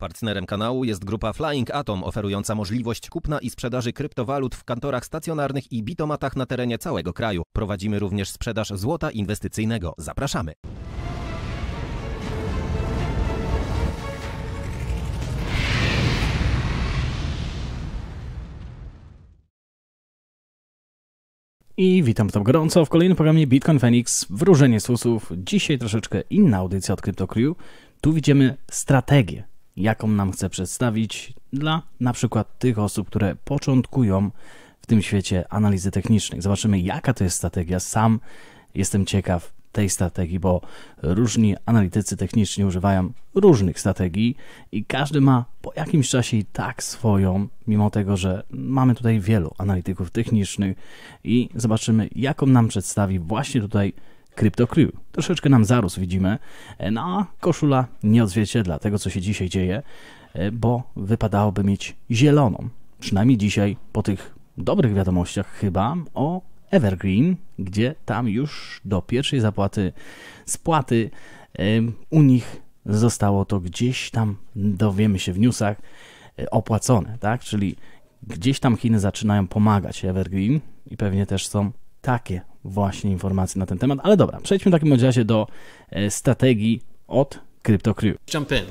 Partnerem kanału jest grupa Flying Atom, oferująca możliwość kupna i sprzedaży kryptowalut w kantorach stacjonarnych i bitomatach na terenie całego kraju. Prowadzimy również sprzedaż złota inwestycyjnego. Zapraszamy! I witam tam gorąco w kolejnym programie Bitcoin Phoenix, wróżenie susów. Dzisiaj troszeczkę inna audycja od CryptoCrew. Tu widzimy strategię jaką nam chce przedstawić dla na przykład tych osób, które początkują w tym świecie analizy technicznych. Zobaczymy, jaka to jest strategia. Sam jestem ciekaw tej strategii, bo różni analitycy techniczni używają różnych strategii i każdy ma po jakimś czasie i tak swoją, mimo tego, że mamy tutaj wielu analityków technicznych i zobaczymy, jaką nam przedstawi właśnie tutaj Crypto Crew. Troszeczkę nam zarósł, widzimy, e, no koszula nie odzwierciedla tego, co się dzisiaj dzieje, e, bo wypadałoby mieć zieloną. Przynajmniej dzisiaj, po tych dobrych wiadomościach chyba, o Evergreen, gdzie tam już do pierwszej zapłaty, spłaty e, u nich zostało to gdzieś tam, dowiemy się w newsach, opłacone, tak? Czyli gdzieś tam Chiny zaczynają pomagać Evergreen i pewnie też są takie właśnie informacji na ten temat. Ale dobra, przejdźmy w takim razie do e, strategii od CryptoCrew. Jump in.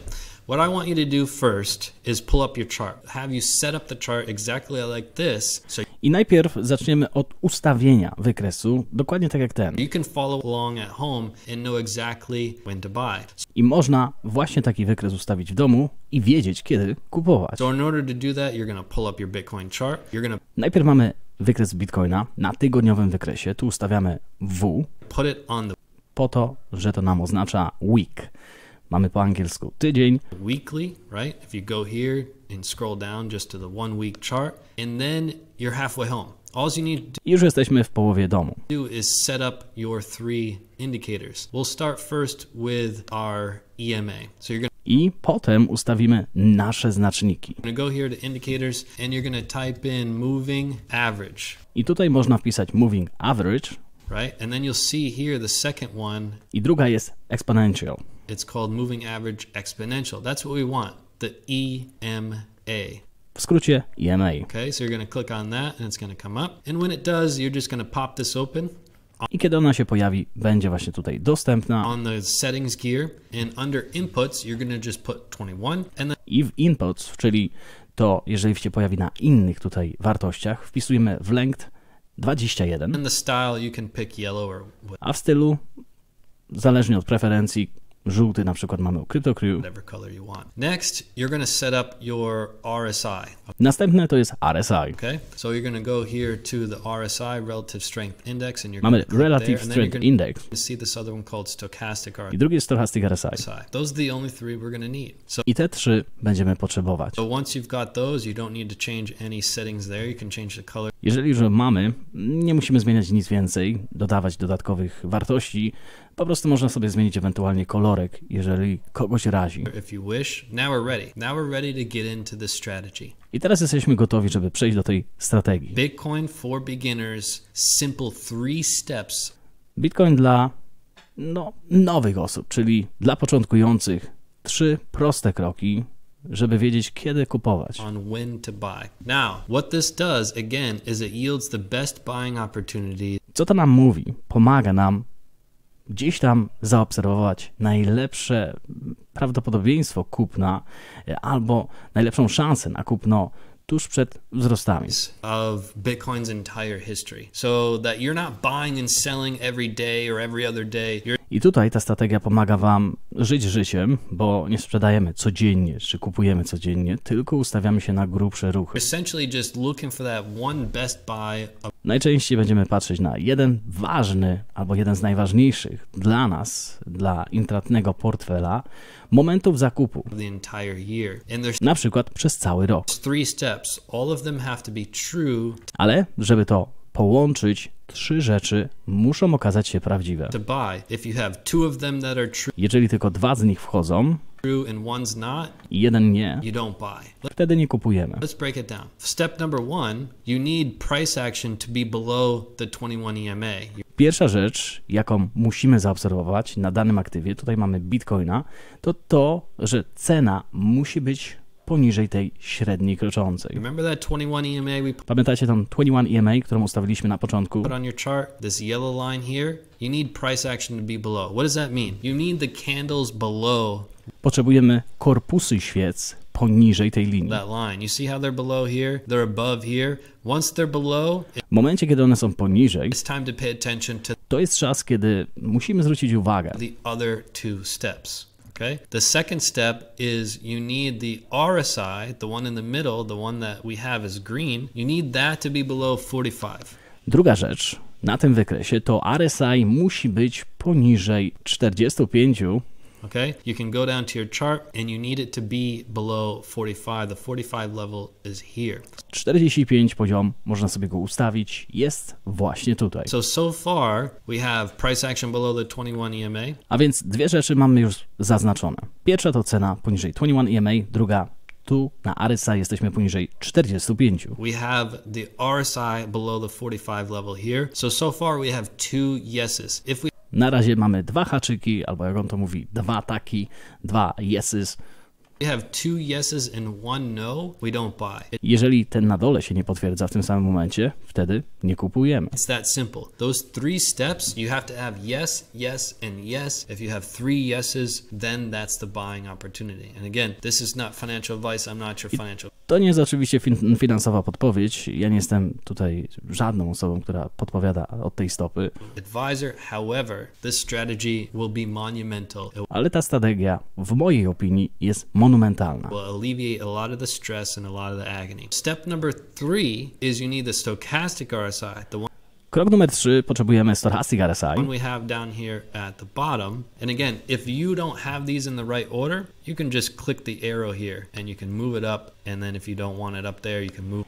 What I want you to do first is pull up your chart. Have you set up the chart exactly like this? So I najpierw zaczniemy od ustawienia wykresu, dokładnie tak jak ten. You can follow along at home and know exactly when to buy. I można właśnie taki wykres ustawić w domu i wiedzieć kiedy kupować. So in order to do that, you're going to pull up your Bitcoin chart. You're going to Najpierw mamy wykres Bitcoina na tygodniowym wykresie. Tu ustawiamy W Put it on the... po to, że to nam oznacza week. Mamy po angielsku tydzień. Weekly, right? If you go here and scroll down just to the one week chart and then you're halfway home. All you need to Już jesteśmy w połowie domu. Do is set up your three indicators. We'll start first with our EMA. So you're i potem ustawimy nasze znaczniki. I tutaj można wpisać moving average. Right? And then you'll see here the second one. I druga jest exponential. It's called moving average exponential. That's what we want. The EMA. W skrócie EMA. Okay, so you're going to click on that and it's going to come up. And when it does, you're just going to pop this open. I kiedy ona się pojawi, będzie właśnie tutaj dostępna. On the settings gear and under inputs you're just put 21 and then... I w inputs, czyli to jeżeli się pojawi na innych tutaj wartościach, wpisujemy w length 21. And the style you can pick yellow or... A w stylu zależnie od preferencji Żółty na przykład mamy u CryptoCrew. Next, you're going set up your RSI. Następne to jest RSI. Okay. So you're gonna go here to the RSI relative strength index and you're Mamy relative there, strength index. See this other one called stochastic RSI. I drugi jest stochastic RSI. Those are the only three we're gonna need. So I te trzy będziemy potrzebować. So once you've got those, you don't need to change any settings there. You can change the color. Jeżeli już mamy, nie musimy zmieniać nic więcej, dodawać dodatkowych wartości, po prostu można sobie zmienić ewentualnie kolorek, jeżeli kogoś razi. I teraz jesteśmy gotowi, żeby przejść do tej strategii. Bitcoin for beginners, simple three steps. Bitcoin dla no, nowych osób, czyli dla początkujących. Trzy proste kroki, żeby wiedzieć kiedy kupować. On when to buy. Now, what this does again is it yields the best buying opportunity. Co to nam mówi? Pomaga nam gdzieś tam zaobserwować najlepsze prawdopodobieństwo kupna e, albo najlepszą szansę na kupno tuż przed wzrostami. Of Bitcoin's entire history. So that you're not buying and selling every day or every other day. You're i tutaj ta strategia pomaga Wam żyć życiem, bo nie sprzedajemy codziennie czy kupujemy codziennie, tylko ustawiamy się na grubsze ruchy. Najczęściej będziemy patrzeć na jeden ważny albo jeden z najważniejszych dla nas, dla intratnego portfela, momentów zakupu. Na przykład przez cały rok. Ale, żeby to połączyć trzy rzeczy muszą okazać się prawdziwe. Jeżeli tylko dwa z nich wchodzą i jeden nie, wtedy nie kupujemy. Step number one, you need price action to be below the EMA. E Pierwsza rzecz, jaką musimy zaobserwować na danym aktywie, tutaj mamy bitcoina, to to, że cena musi być poniżej tej średniej kroczącej. E Pamiętacie tą 21 EMA, którą ustawiliśmy na początku? Put on your chart this yellow line here. You need price action to be below. What does that mean? You need the candles below. Potrzebujemy korpusy świec poniżej tej linii. W momencie, kiedy one są poniżej, to jest czas, kiedy musimy zwrócić uwagę Okay. The second step is you need the RSI, the one in the middle, the one that we have is green, you need that to be below 45. Druga rzecz na tym wykresie to RSI musi być poniżej 45 okay? You can go down to your chart and you need it to be below 45. The 45 level is here. 45 poziom, można sobie go ustawić, jest właśnie tutaj. So so far we have price action below the 21 EMA. A więc dwie rzeczy mamy już zaznaczone. Pierwsza to cena poniżej 21 EMA, druga tu na RSI jesteśmy poniżej 45. We have the RSI below the 45 level here. So so far we have two yeses. If we na razie mamy dwa haczyki, albo jak on to mówi, dwa taki, dwa yeses. Jeżeli ten na dole się nie potwierdza w tym samym momencie, wtedy nie kupujemy. It's that simple. Those three steps you have to have yes, yes and yes. If you have three yeses, then that's the buying opportunity. And again, this is not financial advice. I'm not your financial to nie jest oczywiście fin finansowa podpowiedź. Ja nie jestem tutaj żadną osobą, która podpowiada od tej stopy. Advisor, however, this strategy will be monumental. Ale ta strategia, w mojej opinii, jest monumentalna monumentalna. Will alleviate a lot of the stress and a lot of the agony. Step number three is you need the stochastic RSI, the one Krok numer 3 potrzebujemy stochastic RSI. We have down here at the bottom. And again, if you don't have these in the right order, you can just click the arrow here and you can move it up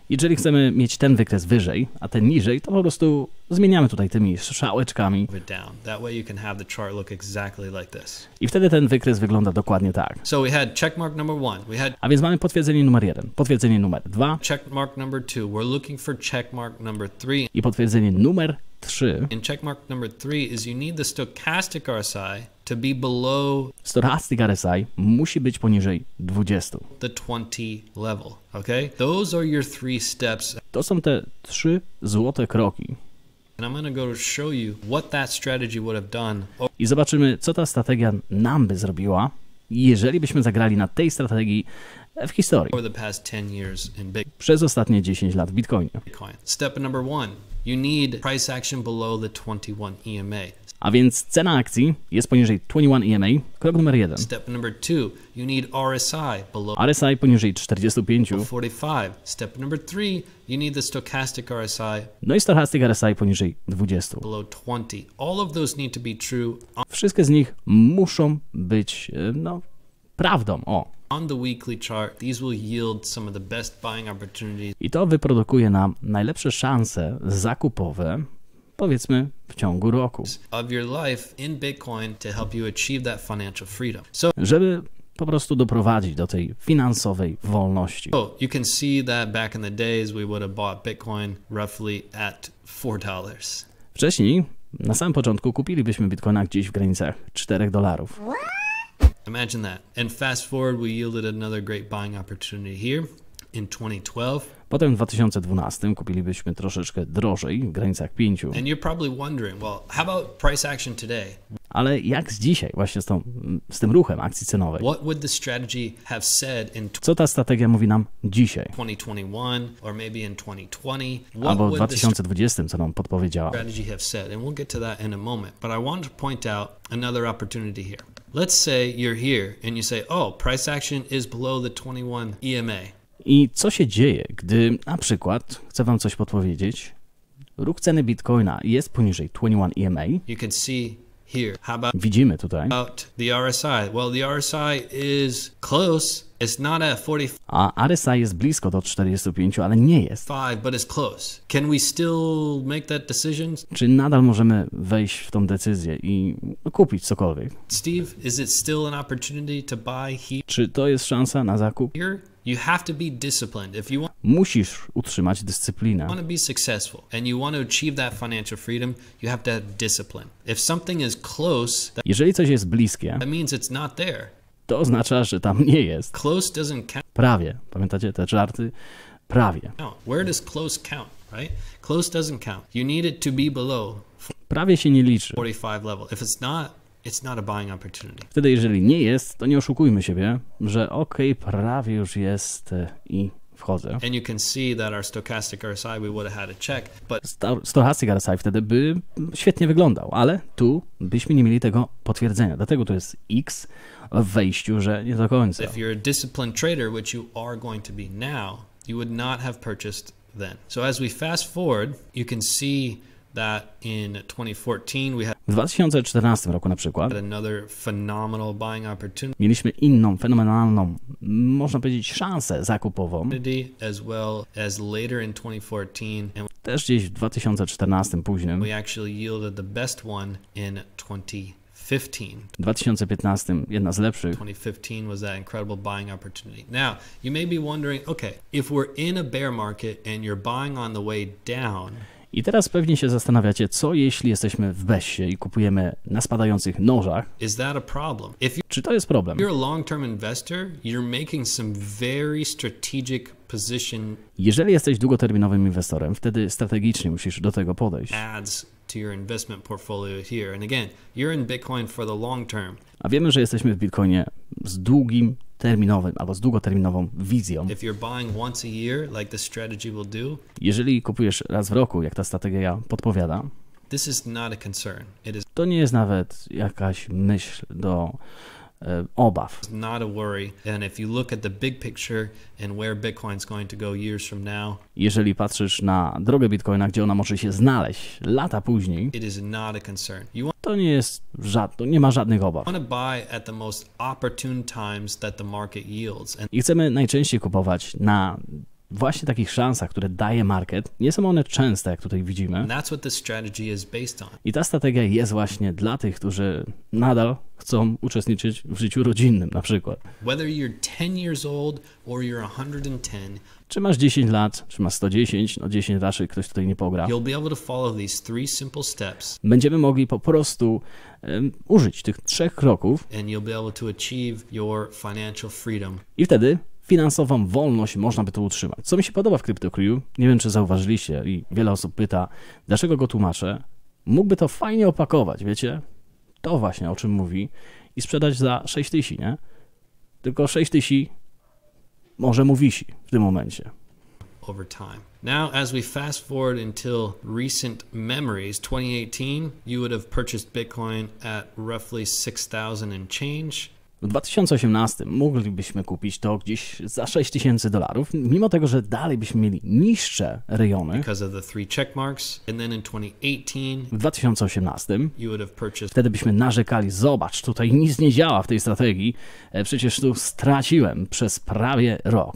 Jeżeli chcemy mieć ten wykres wyżej, a ten niżej, to po prostu zmieniamy tutaj tymi strzałeczkami. I wtedy ten wykres wygląda dokładnie tak. A więc mamy potwierdzenie numer jeden, potwierdzenie numer dwa, i potwierdzenie numer Trzy. And checkmark number is you need the stochastic RSI to be below RSI musi być poniżej 20. The 20 level, okay? Those are your three steps. To są te trzy złote kroki. I zobaczymy co ta strategia nam by zrobiła jeżeli byśmy zagrali na tej strategii w historii. Przez ostatnie 10 lat w Bitcoinie. A więc cena akcji jest poniżej 21 EMA, krok numer jeden. Step number two, you need RSI below RSI poniżej 45. 45. Step number three, you need the stochastic RSI. No i stochastic RSI poniżej 20. Below 20. All of those need to be true. Wszystkie z nich muszą być e, no prawdą. O, i to wyprodukuje nam najlepsze szanse zakupowe powiedzmy w ciągu roku. Żeby po prostu doprowadzić do tej finansowej wolności. So oh, you can see that back in the days we would have bought Bitcoin roughly at $4. Wcześniej na samym początku kupilibyśmy Bitcoina gdzieś w granicach 4 dolarów. Imagine that. And fast forward, we yielded another great buying opportunity here in 2012. Potem w 2012 kupilibyśmy troszeczkę drożej, w granicach 5. Ale jak z dzisiaj, właśnie z, tą, z tym ruchem akcji cenowej? Co ta strategia mówi nam dzisiaj? Albo w 2020, co nam podpowiedziała? I we'll get to to that in a moment. But want point out another opportunity here. Let's say you're here and you say, oh, price action is below the 21 EMA. I co się dzieje, gdy na przykład, chcę wam coś podpowiedzieć, ruch ceny Bitcoina jest poniżej 21 EMA. Widzimy tutaj. About the RSI. Well, the RSI is close a Arysa jest blisko do 45, ale nie jest. Five, but it's close. Can we still make that decision? Czy nadal możemy wejść w tą decyzję i kupić cokolwiek? Steve, is it still an opportunity to buy here? Czy to jest szansa na zakup? Here, You have to be disciplined if you want Musisz utrzymać dyscyplinę. Want to be successful and you want to achieve that financial freedom, you have to have discipline. If something is close, jeżeli coś jest bliskie, that means it's not there to oznacza, że tam nie jest. Close doesn't count. Prawie. Pamiętacie te żarty? Prawie. No, where does close count, right? Close doesn't count. You need it to be below. Prawie się nie liczy. 45 level. If it's not, It's not a buying opportunity. Wtedy, jeżeli nie jest, to nie oszukujmy siebie, że ok, prawie już jest e, i wchodzę. you can see that our stochastic RSI would have had a check, but stochastic RSI wtedy by świetnie wyglądał, ale tu byśmy nie mieli tego potwierdzenia. Dlatego to jest X w wejściu, że nie do końca. If you're a disciplined trader, which you are going to be now, you would not have purchased then. So as we fast forward, you can see w 2014 roku na przykład mieliśmy inną fenomenalną, można powiedzieć, szansę zakupową. Też gdzieś w 2014 później. 2015, jedna z lepszych. 2015 Now, you may be wondering, okay, if we're in a bear market and you're buying on the way down. I teraz pewnie się zastanawiacie, co jeśli jesteśmy w Bessie i kupujemy na spadających nożach? Czy to jest problem? Jeżeli jesteś długoterminowym inwestorem, wtedy strategicznie musisz do tego podejść. A wiemy, że jesteśmy w Bitcoinie z długim terminowym albo z długoterminową wizją. jeżeli kupujesz raz w roku, jak ta strategia podpowiada, to nie jest nawet jakaś myśl do obaw. Jeżeli patrzysz na drogę Bitcoina, gdzie ona może się znaleźć lata później, to nie jest żadno, nie ma żadnych obaw. I chcemy najczęściej kupować na właśnie takich szansach, które daje market, nie są one częste, jak tutaj widzimy. I ta strategia jest właśnie dla tych, którzy nadal chcą uczestniczyć w życiu rodzinnym na przykład. czy masz 10 lat, czy masz 110, no 10 raczej ktoś tutaj nie pogra. Będziemy mogli po prostu um, użyć tych trzech kroków i wtedy finansową wolność można by to utrzymać. Co mi się podoba w CryptoCrew, nie wiem czy zauważyliście i wiele osób pyta, dlaczego go tłumaczę, mógłby to fajnie opakować, wiecie? To właśnie o czym mówi i sprzedać za 6 tysięcy, nie? Tylko 6 tysięcy może mu wisi w tym momencie. Over time. Now, as we fast forward until recent memories, 2018, you would have purchased Bitcoin at roughly 6,000 and change. W 2018 moglibyśmy kupić to gdzieś za 6 tysięcy dolarów, mimo tego, że dalej byśmy mieli niższe rejony. W 2018 wtedy byśmy narzekali, zobacz, tutaj nic nie działa w tej strategii, e, przecież tu straciłem przez prawie rok.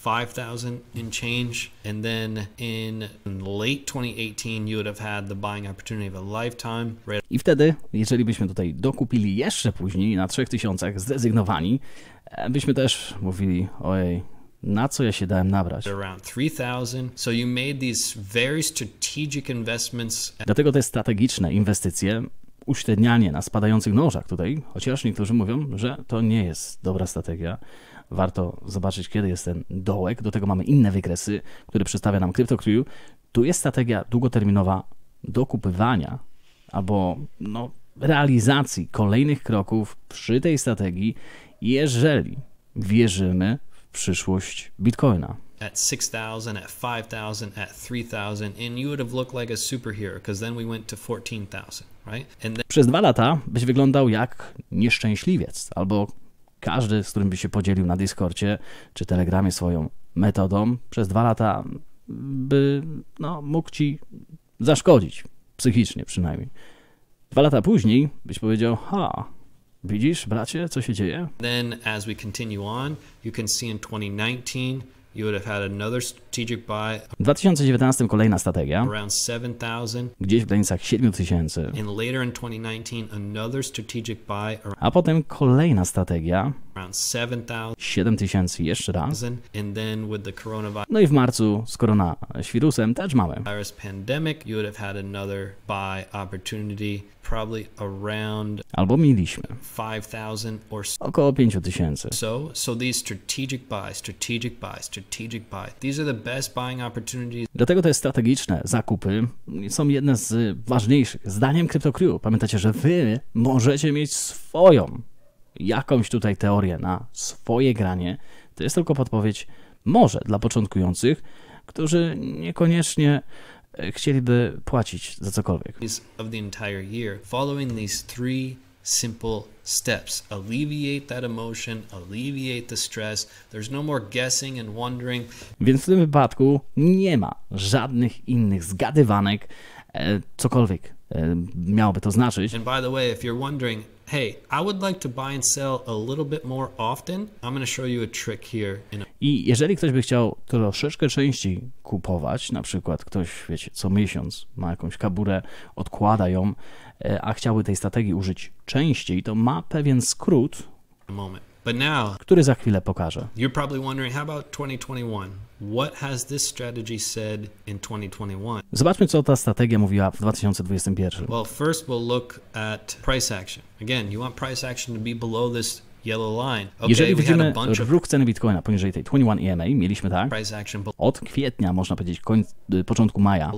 5,000 and change. And then in late 2018, you would have had the buying opportunity of a lifetime. I wtedy, jeżeli byśmy tutaj dokupili jeszcze później na 3000 zrezygnowani, e, byśmy też mówili, ojej, na co ja się dałem nabrać. So Dlatego te strategiczne inwestycje, uśrednianie na spadających nożach tutaj, chociaż niektórzy mówią, że to nie jest dobra strategia. Warto zobaczyć, kiedy jest ten dołek. Do tego mamy inne wykresy, które przedstawia nam CryptoCrew. Tu jest strategia długoterminowa dokupywania albo no, realizacji kolejnych kroków przy tej strategii, jeżeli wierzymy w przyszłość Bitcoina. at 6,000, at 5,000, at 3,000, and you would have looked like a superhero because then we went to 14,000, right? And then... Przez dwa lata byś wyglądał jak nieszczęśliwiec albo każdy, z którym by się podzielił na Discordzie czy Telegramie swoją metodą przez dwa lata, by no, mógł ci zaszkodzić, psychicznie przynajmniej. Dwa lata później byś powiedział, ha, widzisz bracie, co się dzieje? Then as we continue on, you can see in 2019 w 2019 kolejna strategia, gdzieś w granicach tysięcy. a potem kolejna strategia, tysięcy jeszcze raz, no i w marcu z koronawirusem też mamy. Albo mieliśmy około 5 So, so these strategic buys, strategic buys, strategic Dlatego te strategiczne zakupy są jedne z ważniejszych. Zdaniem CryptoCrew, pamiętacie, że wy możecie mieć swoją jakąś tutaj teorię na swoje granie. To jest tylko podpowiedź może dla początkujących, którzy niekoniecznie e, chcieliby płacić za cokolwiek. Of the entire year, following these three simple steps. Alleviate that emotion, alleviate the stress. There's no more guessing and wondering. Więc w tym wypadku nie ma żadnych innych zgadywanek, e, cokolwiek e, miałoby to znaczyć. And by the way, if you're wondering, hey, I would like to buy and sell a little bit more often, I'm going to show you a trick here. In a... I jeżeli ktoś by chciał troszeczkę częściej kupować, na przykład ktoś, wiecie, co miesiąc ma jakąś kaburę, odkłada ją, E, a chciały tej strategii użyć częściej, to ma pewien skrót, który za chwilę pokażę. Zobaczmy, co ta strategia mówiła w 2021. Well, Jeżeli widzimy ruch ceny Bitcoina poniżej tej 21 EMA, mieliśmy tak, od kwietnia, można powiedzieć, y, początku maja,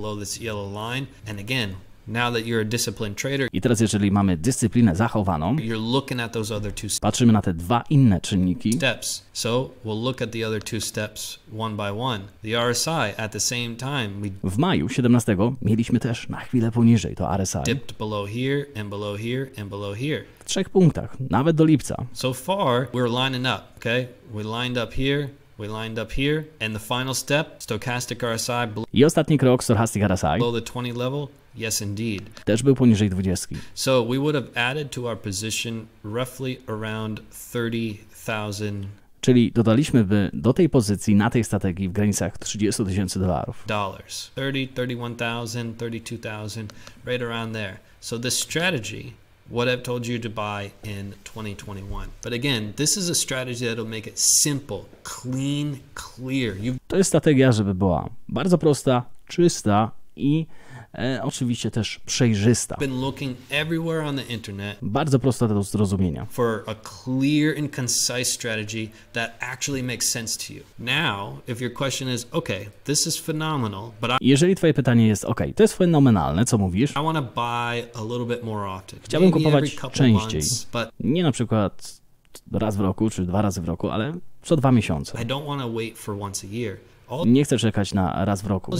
i teraz jeżeli mamy dyscyplinę zachowaną, patrzymy na te dwa inne czynniki. Steps. So we'll look at the other two steps one by one. The RSI at the same time. W maju 17 mieliśmy też na chwilę poniżej to RSI. Dipped below here and below here and below here. W trzech punktach, nawet do lipca. So far we're lining up, okay? We lined up here. I ostatni krok Stochastic RSI też był poniżej 20. So we would have added to our position roughly around 30,000 Czyli dodaliśmy by do tej pozycji na tej strategii w granicach 30 tysięcy dolarów. Dollars. 30, 31,000, 32,000, right around there. So this strategy what I've told you to buy in 2021. But again, this is a strategy that'll make it simple, clean, clear. You've... To jest strategia, żeby była bardzo prosta, czysta i E, oczywiście też przejrzysta. Bardzo prosta do zrozumienia. For a clear and concise strategy that actually makes sense to you. Now, if your question is, okay, this is phenomenal, but I... Jeżeli twoje pytanie jest, ok, to jest fenomenalne, co mówisz? I buy a little bit more often. Chciałbym kupować częściej, months, but... nie na przykład raz w roku czy dwa razy w roku, ale co dwa miesiące. I don't want to wait for once a year. Nie chcę czekać na raz w roku.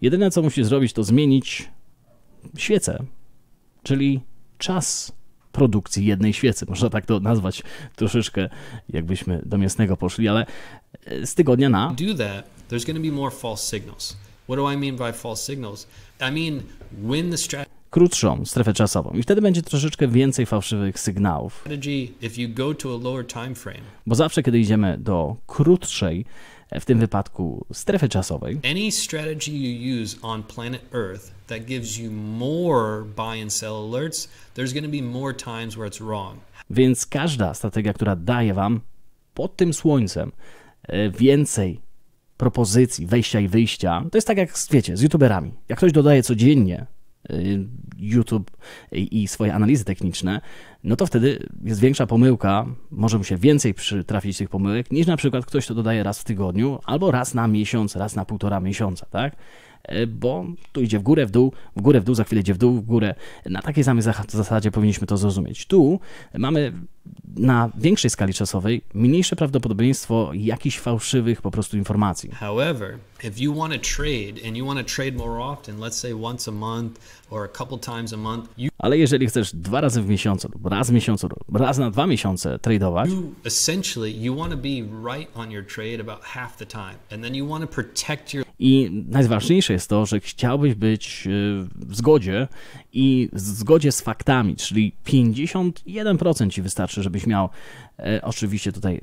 Jedyne, co musisz zrobić, to zmienić świecę, czyli czas produkcji jednej świecy. Można tak to nazwać troszeczkę, jakbyśmy do mięsnego poszli, ale e, z tygodnia na. Do that, there's going to be more false signals. What do I mean by false signals? I mean when the strategy krótszą strefę czasową i wtedy będzie troszeczkę więcej fałszywych sygnałów. Bo zawsze, kiedy idziemy do krótszej, e, w tym wypadku strefy czasowej, any strategy you use on planet Earth that gives you more buy and sell alerts, there's going to be more times where it's wrong. Więc każda strategia, która daje wam pod tym słońcem e, więcej propozycji wejścia i wyjścia, to jest tak jak wiecie, z youtuberami. Jak ktoś dodaje codziennie Y, YouTube i swoje analizy techniczne, no to wtedy jest większa pomyłka, może mu się więcej przytrafić tych pomyłek, niż na przykład ktoś to dodaje raz w tygodniu, albo raz na miesiąc, raz na półtora miesiąca, tak? E, bo tu idzie w górę, w dół, w górę, w dół, za chwilę idzie w dół, w górę. Na takiej samej zasadzie powinniśmy to zrozumieć. Tu mamy na większej skali czasowej mniejsze prawdopodobieństwo jakichś fałszywych po prostu informacji. However, if you want to trade and you want to trade more often, let's say once a month or a couple times a month, you... Ale jeżeli chcesz dwa razy w miesiącu lub raz w miesiącu lub raz na dwa miesiące tradeować, you essentially you want to be right on your trade about half the time and then you want to protect your i najważniejsze jest to, że chciałbyś być e, w zgodzie i w zgodzie z faktami, czyli 51% ci wystarczy, żebyś miał. E, oczywiście tutaj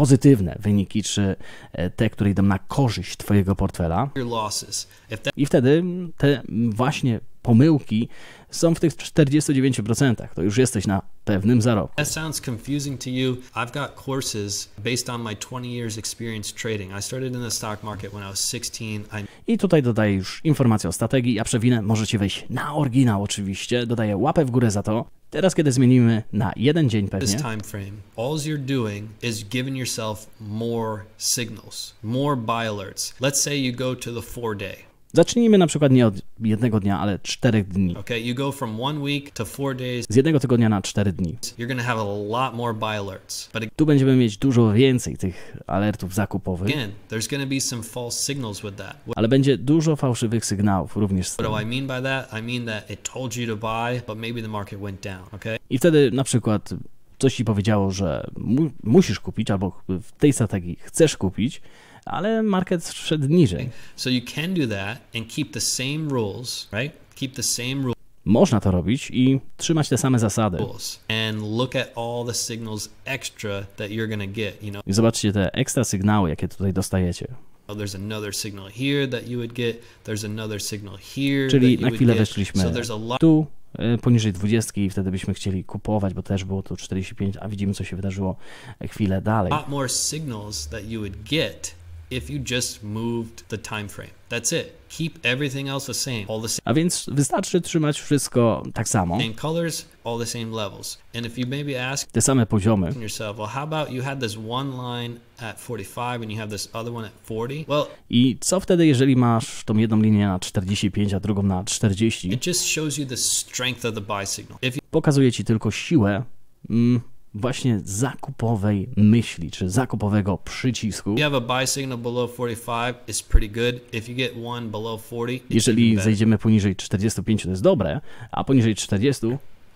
pozytywne wyniki, czy e, te, które idą na korzyść Twojego portfela. I wtedy te właśnie pomyłki są w tych 49%. To już jesteś na pewnym zarobku. I I tutaj dodaję już informację o strategii. Ja przewinę, możecie wejść na oryginał oczywiście. Dodaję łapę w górę za to. Teraz, kiedy zmienimy na jeden dzień pewnie. alerts. go Zacznijmy na przykład nie od jednego dnia, ale czterech dni. Okay, you go from one week to four days. Z jednego tygodnia na cztery dni. You're gonna have a lot more buy alerts, but tu będziemy mieć dużo więcej tych alertów zakupowych. Again, there's gonna be some false signals with that. Ale będzie dużo fałszywych sygnałów również z tym. I I wtedy na przykład coś ci powiedziało, że mu musisz kupić albo w tej strategii chcesz kupić, ale market szedł niżej. So you can do that and keep the same rules, right? Keep the same rules. Można to robić i trzymać te same zasady. I zobaczcie te ekstra sygnały, jakie tutaj dostajecie. Oh, Czyli na chwilę weszliśmy tu, e, poniżej 20 i wtedy byśmy chcieli kupować, bo też było tu 45, a widzimy co się wydarzyło chwilę dalej. A lot more signals that you would get if you just moved the time frame. That's it. Keep everything else the same, all the same. A więc wystarczy trzymać wszystko tak samo. Same colors, all the same levels. And if you maybe ask te same poziomy. Yourself, well, how about you had this one line at 45 and you have this other one at 40? Well, i co wtedy, jeżeli masz tą jedną linię na 45, a drugą na 40? It just shows you the strength of the buy signal. If you... Pokazuje ci tylko siłę mm, właśnie zakupowej myśli, czy zakupowego przycisku. Jeżeli zejdziemy poniżej 45, to jest dobre, a poniżej 40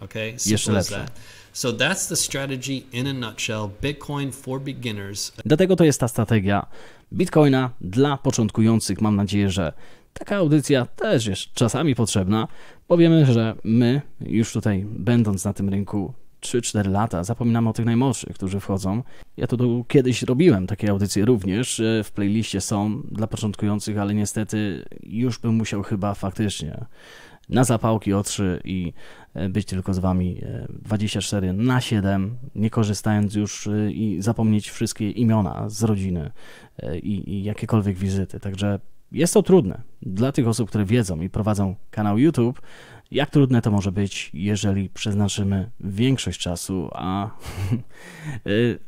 okay, jeszcze lepsze. So that's the strategy in a nutshell, Bitcoin for beginners. Dlatego to jest ta strategia Bitcoina dla początkujących. Mam nadzieję, że taka audycja też jest czasami potrzebna. Powiemy, że my już tutaj będąc na tym rynku 3-4 lata. Zapominamy o tych najmłodszych, którzy wchodzą. Ja to kiedyś robiłem takie audycje również. E, w playliście są dla początkujących, ale niestety już bym musiał chyba faktycznie na zapałki o 3 i e, być tylko z wami 24 e, na 7, nie korzystając już i zapomnieć wszystkie imiona z rodziny i, i jakiekolwiek wizyty. Także jest to trudne dla tych osób, które wiedzą i prowadzą kanał YouTube jak trudne to może być, jeżeli przeznaczymy większość czasu, a y,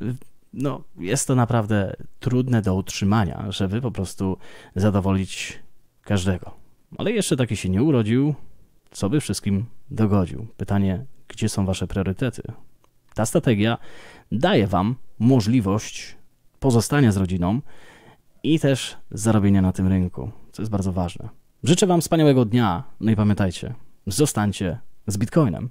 no, jest to naprawdę trudne do utrzymania, żeby po prostu zadowolić każdego. Ale jeszcze taki się nie urodził, co by wszystkim dogodził. Pytanie, gdzie są wasze priorytety? Ta strategia daje wam możliwość pozostania z rodziną i też zarobienia na tym rynku, co jest bardzo ważne. Życzę wam wspaniałego dnia, no i pamiętajcie, zostańcie z Bitcoinem.